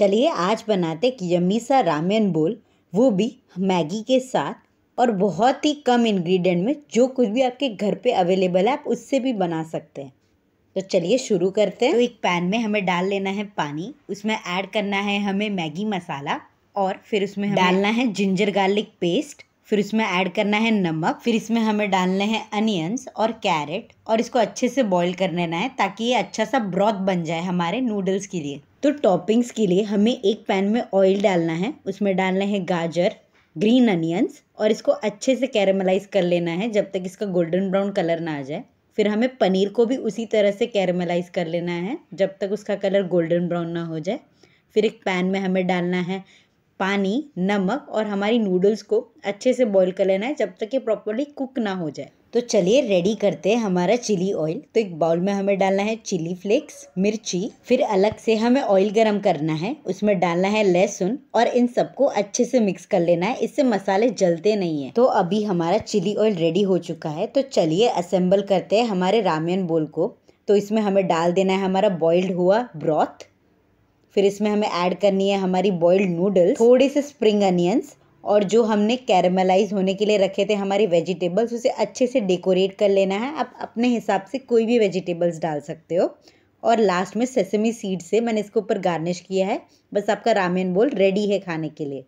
चलिए आज बनाते एक यम्मी सा रामेन बोल वो भी मैगी के साथ और बहुत ही कम इंग्रेडिएंट में जो कुछ भी आपके घर पे अवेलेबल है आप उससे भी बना सकते हैं तो चलिए शुरू करते हैं तो एक पैन में हमें डाल लेना है पानी उसमें ऐड करना है हमें मैगी मसाला और फिर उसमें डालना है जिंजर गार्लिक पेस्ट फिर उसमें ऐड करना है नमक फिर इसमें हमें डालने हैं अनियंस और कैरेट और इसको अच्छे से बॉईल कर लेना है ताकि ये अच्छा सा ब्रॉथ बन जाए हमारे नूडल्स के लिए तो टॉपिंग्स के लिए हमें एक पैन में ऑयल डालना है उसमें डालना है गाजर ग्रीन अनियंस और इसको अच्छे से कैरमलाइज कर लेना है जब तक इसका गोल्डन ब्राउन कलर ना आ जाए फिर हमें पनीर को भी उसी तरह से कैरमलाइज कर लेना है जब तक उसका कलर गोल्डन ब्राउन ना हो जाए फिर एक पैन में हमें डालना है पानी नमक और हमारी नूडल्स को अच्छे से बॉईल कर लेना है जब तक ये प्रॉपरली कुक ना हो जाए तो चलिए रेडी करते हैं हमारा चिली ऑयल तो एक बाउल में हमें डालना है चिली फ्लेक्स मिर्ची फिर अलग से हमें ऑयल गरम करना है उसमें डालना है लहसुन और इन सबको अच्छे से मिक्स कर लेना है इससे मसाले जलते नहीं है तो अभी हमारा चिली ऑयल रेडी हो चुका है तो चलिए असेंबल करते हैं हमारे रामेन बोल को तो इसमें हमें डाल देना है हमारा बॉइल्ड हुआ ब्रॉथ फिर इसमें हमें ऐड करनी है हमारी बॉइल्ड नूडल्स थोड़े से स्प्रिंग अनियंस और जो हमने कैरमलाइज होने के लिए रखे थे हमारे वेजिटेबल्स उसे अच्छे से डेकोरेट कर लेना है आप अपने हिसाब से कोई भी वेजिटेबल्स डाल सकते हो और लास्ट में सेसमी सीड से मैंने इसके ऊपर गार्निश किया है बस आपका रामेन बोल रेडी है खाने के लिए